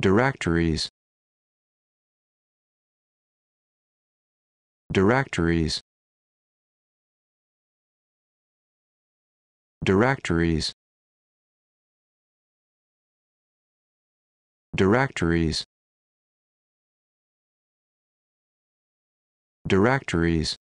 directories directories directories directories directories